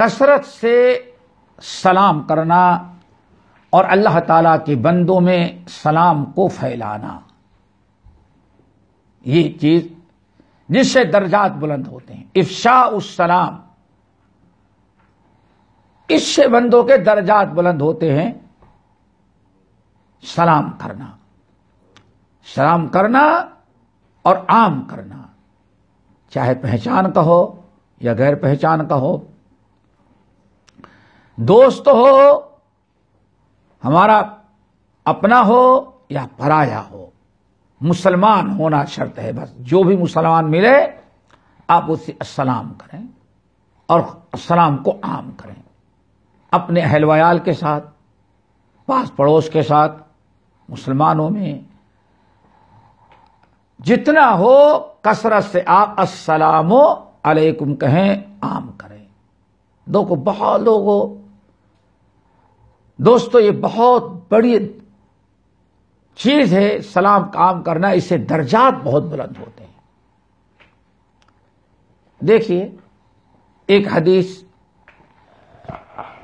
कसरत से सलाम करना और अल्लाह ताला के बंदों में सलाम को फैलाना ये चीज जिससे दर्जात बुलंद होते हैं इफ्शा उस सलाम इससे बंदों के दर्जात बुलंद होते हैं सलाम करना सलाम करना और आम करना चाहे पहचान का हो या गैर पहचान का हो दोस्त हो हमारा अपना हो या पराया हो मुसलमान होना शर्त है बस जो भी मुसलमान मिले आप उससे असलाम करें और असलाम को आम करें अपने अहलवयाल के साथ पास पड़ोस के साथ मुसलमानों में जितना हो कसरत से आप असलामो अलैकुम कहें आम करें दो को बहुत लोगों दोस्तों ये बहुत बड़ी चीज है सलाम काम करना इससे दर्जात बहुत बुलंद होते हैं देखिए एक हदीस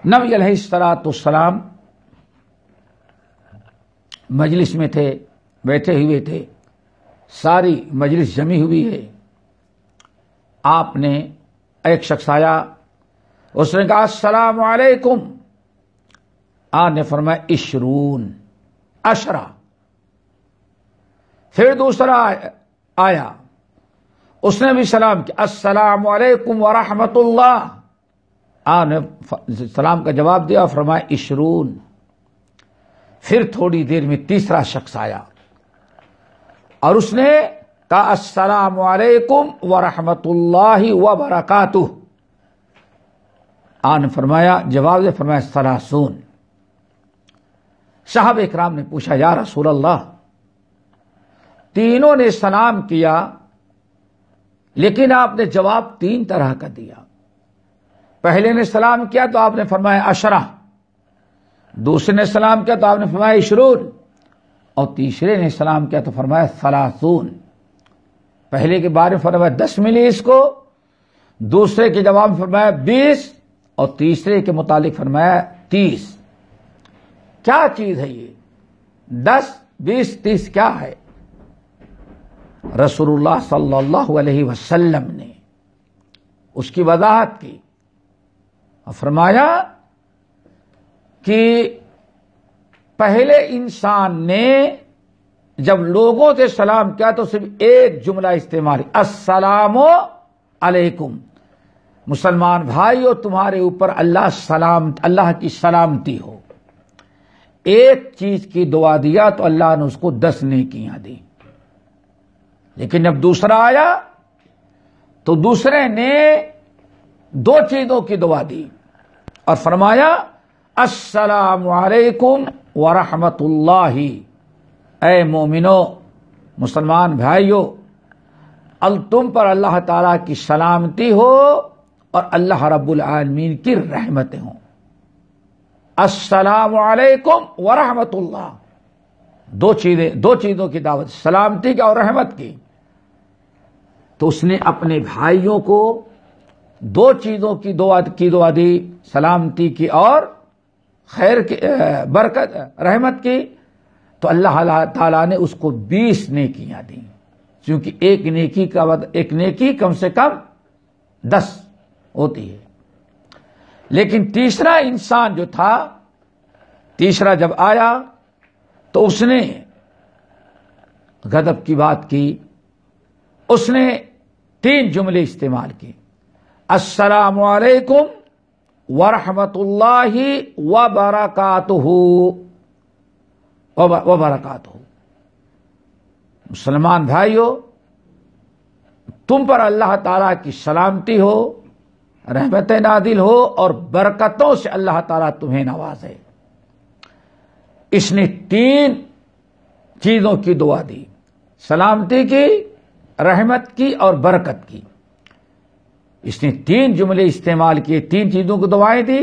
नबी सलाम मजलिस में थे बैठे हुए थे सारी मजलिस जमी हुई है आपने एक शख्स आया उसने कहा सलाम अलैकुम आपने फरमाया इशरून अशरा फिर दूसरा आया उसने भी सलाम किया असलाम वालेकुम आपने सलाम का जवाब दिया फरमाया इशरून फिर थोड़ी देर में तीसरा शख्स आया और उसने कहा अस्सलाम वालेकुम वरहमतुल्लाहि व बरकातुह आन फरमाया जवाब दे फरमाया सलासून साहब इकराम ने पूछा या रसूल अल्लाह तीनों ने सलाम किया लेकिन आपने जवाब तीन तरह का दिया पहले ने सलाम किया तो आपने फरमाया अशरा दूसरे ने सलाम किया तो आपने फरमाया इशरून और तीसरे ने सलाम किया तो फरमाया सलासून पहले के बारे में फरमाया दस मिली इसको दूसरे के जवाब में फरमाया बीस और तीसरे के मुतालिक फरमाया तीस क्या चीज है ये दस बीस तीस क्या है रसूलुल्लाह सल्लल्लाहु अलैहि वसल्लम ने उसकी वजाहत की और फरमाया कि पहले इंसान ने जब लोगों से सलाम किया तो सिर्फ एक जुमला इस्तेमाल असलामो अलैकुम मुसलमान और तुम्हारे ऊपर अल्लाह सलाम अल्लाह की सलामती हो एक चीज की दुआ दिया तो अल्लाह ने उसको दस नेकियां दी लेकिन जब दूसरा आया तो दूसरे ने दो चीजों की दुआ दी और फरमाया असलकुम वरहमतुल्लाह ए मोमिनो मुसलमान भाइयों अल तुम पर अल्लाह ताला की सलामती हो और अल्लाह रब्बुल आलमीन की रहमतें हों असलकम वरहमतुल्ला दो चीज़ें दो चीज़ों की दावत सलामती की और रहमत की तो उसने अपने भाइयों को दो चीज़ों की दो आद, की दुआ दी सलामती की और खैर की बरकत रहमत की तो अल्लाह ताला ने उसको बीस नेकियां दी क्योंकि एक नेकी का एक नेकी कम से कम दस होती है लेकिन तीसरा इंसान जो था तीसरा जब आया तो उसने गदब की बात की उसने तीन जुमले इस्तेमाल किए असलकुम वरहमतुल्ला व बरकत व बरकत मुसलमान भाइयों तुम पर अल्लाह ताला की सलामती हो रहमत नादिल हो और बरकतों से अल्लाह ताला तुम्हें नवाजे इसने तीन चीज़ों की दुआ दी सलामती की रहमत की और बरकत की इसने तीन जुमले इस्तेमाल किए तीन चीज़ों को दुआएं दी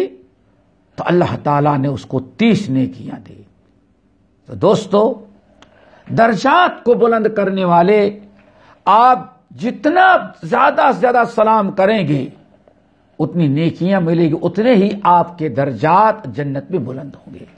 तो अल्लाह ताला ने उसको तीस नेकियां दी तो दोस्तों दर्जात को बुलंद करने वाले आप जितना ज़्यादा से ज़्यादा सलाम करेंगे उतनी नेकियां मिलेगी उतने ही आपके दर्जात जन्नत में बुलंद होंगे